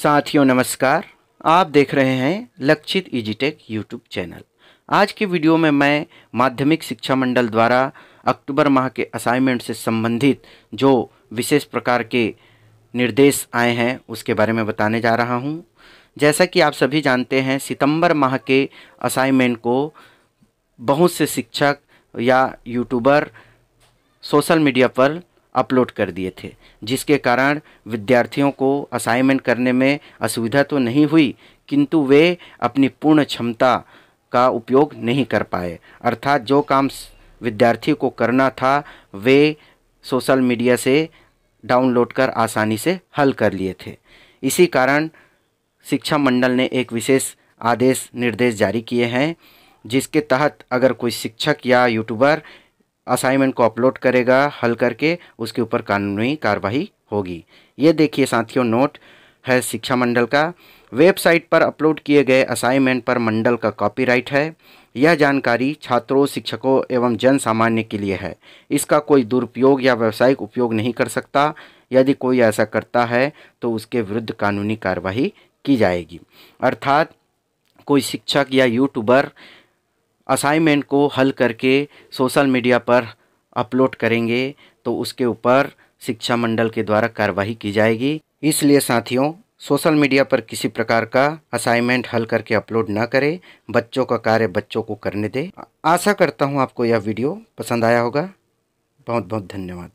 साथियों नमस्कार आप देख रहे हैं लक्षित इजीटेक यूट्यूब चैनल आज के वीडियो में मैं माध्यमिक शिक्षा मंडल द्वारा अक्टूबर माह के असाइनमेंट से संबंधित जो विशेष प्रकार के निर्देश आए हैं उसके बारे में बताने जा रहा हूं। जैसा कि आप सभी जानते हैं सितंबर माह के असाइनमेंट को बहुत से शिक्षक या यूट्यूबर सोशल मीडिया पर अपलोड कर दिए थे जिसके कारण विद्यार्थियों को असाइनमेंट करने में असुविधा तो नहीं हुई किंतु वे अपनी पूर्ण क्षमता का उपयोग नहीं कर पाए अर्थात जो काम विद्यार्थी को करना था वे सोशल मीडिया से डाउनलोड कर आसानी से हल कर लिए थे इसी कारण शिक्षा मंडल ने एक विशेष आदेश निर्देश जारी किए हैं जिसके तहत अगर कोई शिक्षक या यूट्यूबर असाइनमेंट को अपलोड करेगा हल करके उसके ऊपर कानूनी कार्रवाई होगी ये देखिए साथियों नोट है शिक्षा मंडल का वेबसाइट पर अपलोड किए गए असाइनमेंट पर मंडल का कॉपीराइट है यह जानकारी छात्रों शिक्षकों एवं जन सामान्य के लिए है इसका कोई दुरुपयोग या व्यावसायिक उपयोग नहीं कर सकता यदि कोई ऐसा करता है तो उसके विरुद्ध कानूनी कार्रवाई की जाएगी अर्थात कोई शिक्षक या यूट्यूबर असाइनमेंट को हल करके सोशल मीडिया पर अपलोड करेंगे तो उसके ऊपर शिक्षा मंडल के द्वारा कार्रवाई की जाएगी इसलिए साथियों सोशल मीडिया पर किसी प्रकार का असाइनमेंट हल करके अपलोड ना करें बच्चों का कार्य बच्चों को करने दें आशा करता हूँ आपको यह वीडियो पसंद आया होगा बहुत बहुत धन्यवाद